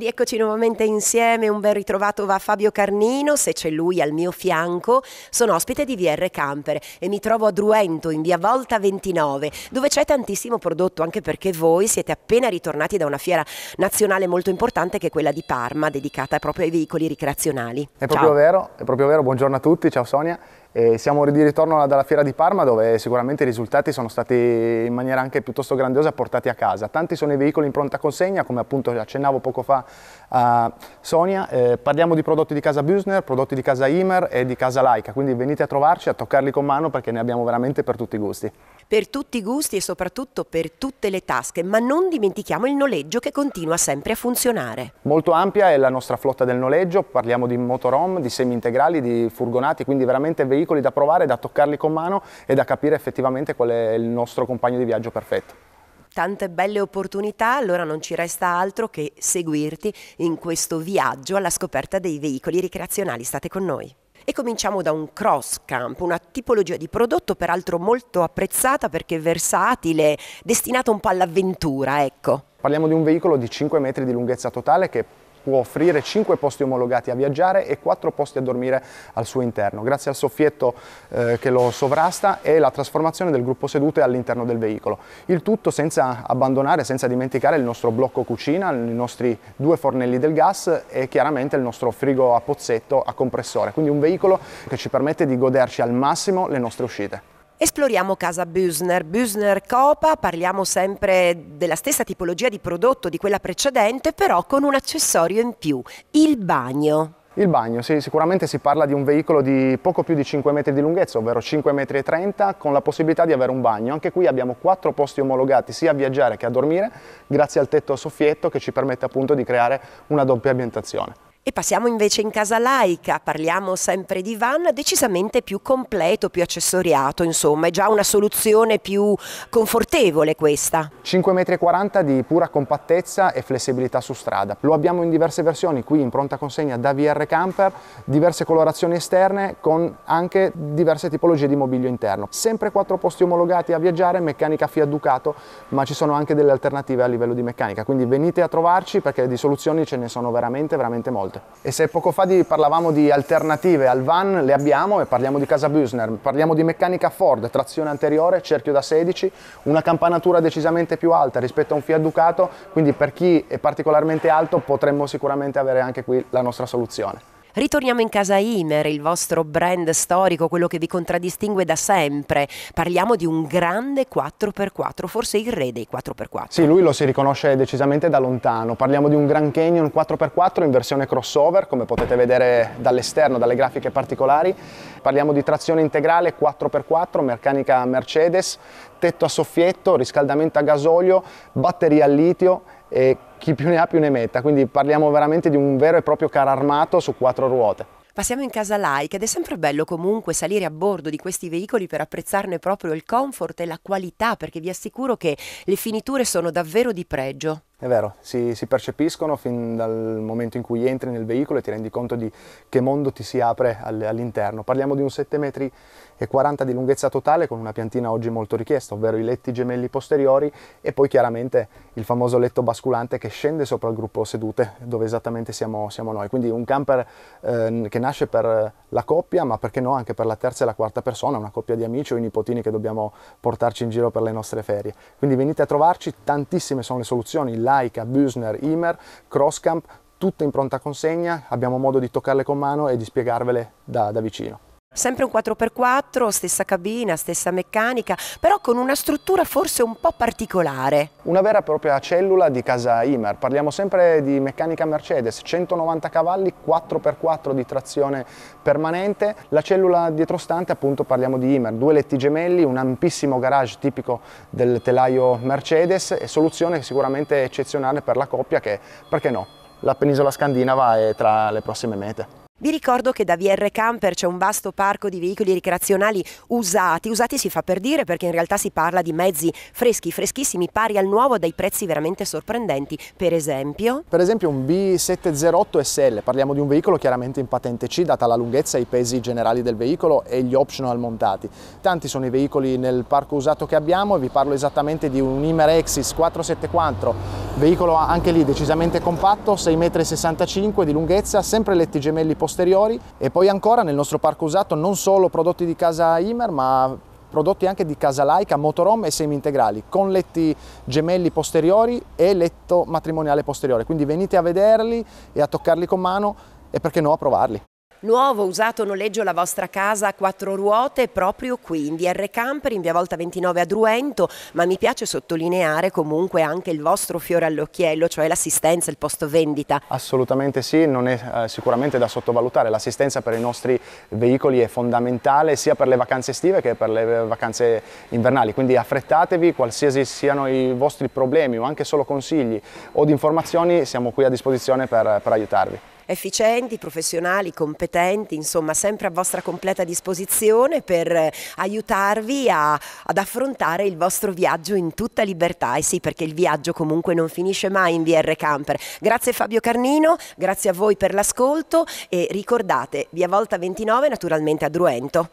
rieccoci nuovamente insieme, un ben ritrovato va Fabio Carnino, se c'è lui al mio fianco, sono ospite di VR Camper e mi trovo a Druento in via Volta 29 dove c'è tantissimo prodotto anche perché voi siete appena ritornati da una fiera nazionale molto importante che è quella di Parma dedicata proprio ai veicoli ricreazionali. È proprio ciao. vero, è proprio vero, buongiorno a tutti, ciao Sonia. E siamo di ritorno dalla fiera di Parma dove sicuramente i risultati sono stati in maniera anche piuttosto grandiosa portati a casa. Tanti sono i veicoli in pronta consegna, come appunto accennavo poco fa a Sonia. Eh, parliamo di prodotti di casa Busner, prodotti di casa Imer e di casa Laika, quindi venite a trovarci, a toccarli con mano perché ne abbiamo veramente per tutti i gusti. Per tutti i gusti e soprattutto per tutte le tasche, ma non dimentichiamo il noleggio che continua sempre a funzionare. Molto ampia è la nostra flotta del noleggio, parliamo di motorhome, di semi integrali, di furgonati, quindi veramente veicoli veicoli da provare, da toccarli con mano e da capire effettivamente qual è il nostro compagno di viaggio perfetto tante belle opportunità, allora non ci resta altro che seguirti in questo viaggio alla scoperta dei veicoli ricreazionali. State con noi. E cominciamo da un cross camp, una tipologia di prodotto peraltro molto apprezzata perché versatile, destinato un po' all'avventura, ecco. Parliamo di un veicolo di 5 metri di lunghezza totale che può offrire 5 posti omologati a viaggiare e 4 posti a dormire al suo interno, grazie al soffietto eh, che lo sovrasta e la trasformazione del gruppo sedute all'interno del veicolo. Il tutto senza abbandonare, senza dimenticare il nostro blocco cucina, i nostri due fornelli del gas e chiaramente il nostro frigo a pozzetto a compressore, quindi un veicolo che ci permette di goderci al massimo le nostre uscite. Esploriamo casa Büsner, Büsner Copa, parliamo sempre della stessa tipologia di prodotto di quella precedente, però con un accessorio in più, il bagno. Il bagno, sì, sicuramente si parla di un veicolo di poco più di 5 metri di lunghezza, ovvero 5,30 m, con la possibilità di avere un bagno. Anche qui abbiamo quattro posti omologati sia a viaggiare che a dormire, grazie al tetto a soffietto che ci permette appunto di creare una doppia ambientazione. E passiamo invece in casa laica, parliamo sempre di van decisamente più completo, più accessoriato, insomma, è già una soluzione più confortevole questa. 5,40 m di pura compattezza e flessibilità su strada. Lo abbiamo in diverse versioni, qui in pronta consegna da VR Camper, diverse colorazioni esterne con anche diverse tipologie di mobilio interno. Sempre quattro posti omologati a viaggiare, meccanica Fiat Ducato, ma ci sono anche delle alternative a livello di meccanica, quindi venite a trovarci perché di soluzioni ce ne sono veramente veramente molte auto. E se poco fa di, parlavamo di alternative al van, le abbiamo e parliamo di casa Busner, parliamo di meccanica Ford, trazione anteriore, cerchio da 16, una campanatura decisamente più alta rispetto a un Fiat Ducato, quindi per chi è particolarmente alto potremmo sicuramente avere anche qui la nostra soluzione. Ritorniamo in casa Imer, il vostro brand storico, quello che vi contraddistingue da sempre. Parliamo di un grande 4x4, forse il re dei 4x4. Sì, lui lo si riconosce decisamente da lontano. Parliamo di un Grand Canyon 4x4 in versione crossover, come potete vedere dall'esterno, dalle grafiche particolari. Parliamo di trazione integrale 4x4, meccanica Mercedes, tetto a soffietto, riscaldamento a gasolio, batteria a litio e chi più ne ha più ne metta, quindi parliamo veramente di un vero e proprio car armato su quattro ruote. Passiamo in casa Like ed è sempre bello comunque salire a bordo di questi veicoli per apprezzarne proprio il comfort e la qualità perché vi assicuro che le finiture sono davvero di pregio. È vero, si, si, percepiscono fin dal momento in cui entri nel veicolo e ti rendi conto di che mondo ti si apre all'interno. Parliamo di un 7,40 m di lunghezza totale con una piantina oggi molto richiesta, ovvero i letti gemelli posteriori e poi chiaramente il famoso letto basculante che scende sopra il gruppo sedute dove esattamente siamo, siamo noi. Quindi un camper eh, che nasce per la coppia ma perché no anche per la terza e la quarta persona, una coppia di amici o i nipotini che dobbiamo portarci in giro per le nostre ferie. Quindi venite a trovarci, tantissime sono le soluzioni Laika, Büsner, Imer, Crosscamp, tutte in pronta consegna, abbiamo modo di toccarle con mano e di spiegarvele da, da vicino. Sempre un 4x4, stessa cabina, stessa meccanica, però con una struttura forse un po' particolare. Una vera e propria cellula di casa Imer, parliamo sempre di meccanica Mercedes, 190 cavalli, 4x4 di trazione permanente, la cellula dietrostante appunto parliamo di Imer, due letti gemelli, un ampissimo garage tipico del telaio Mercedes e soluzione sicuramente eccezionale per la coppia che, perché no, la penisola scandinava è tra le prossime mete. Vi ricordo che da VR Camper c'è un vasto parco di veicoli ricreazionali usati, usati si fa per dire perché in realtà si parla di mezzi freschi, freschissimi, pari al nuovo, dai prezzi veramente sorprendenti, per esempio? Per esempio un B708 SL, parliamo di un veicolo chiaramente in patente C, data la lunghezza i pesi generali del veicolo e gli optional montati. Tanti sono i veicoli nel parco usato che abbiamo, e vi parlo esattamente di un Imer Exis 474, veicolo anche lì decisamente compatto, 6,65 m di lunghezza, sempre letti gemelli posteriori posteriori e poi ancora nel nostro parco usato non solo prodotti di casa Imer ma prodotti anche di casa laica, motorom e semi integrali con letti gemelli posteriori e letto matrimoniale posteriore quindi venite a vederli e a toccarli con mano e perché no a provarli. Nuovo usato noleggio la vostra casa a quattro ruote proprio qui in VR Camper in via Volta 29 a Druento, ma mi piace sottolineare comunque anche il vostro fiore all'occhiello, cioè l'assistenza, il posto vendita. Assolutamente sì, non è eh, sicuramente da sottovalutare, l'assistenza per i nostri veicoli è fondamentale sia per le vacanze estive che per le eh, vacanze invernali, quindi affrettatevi, qualsiasi siano i vostri problemi o anche solo consigli o di informazioni, siamo qui a disposizione per, per aiutarvi efficienti, professionali, competenti, insomma sempre a vostra completa disposizione per eh, aiutarvi a, ad affrontare il vostro viaggio in tutta libertà e eh sì perché il viaggio comunque non finisce mai in VR Camper. Grazie Fabio Carnino, grazie a voi per l'ascolto e ricordate via Volta 29 naturalmente a Druento.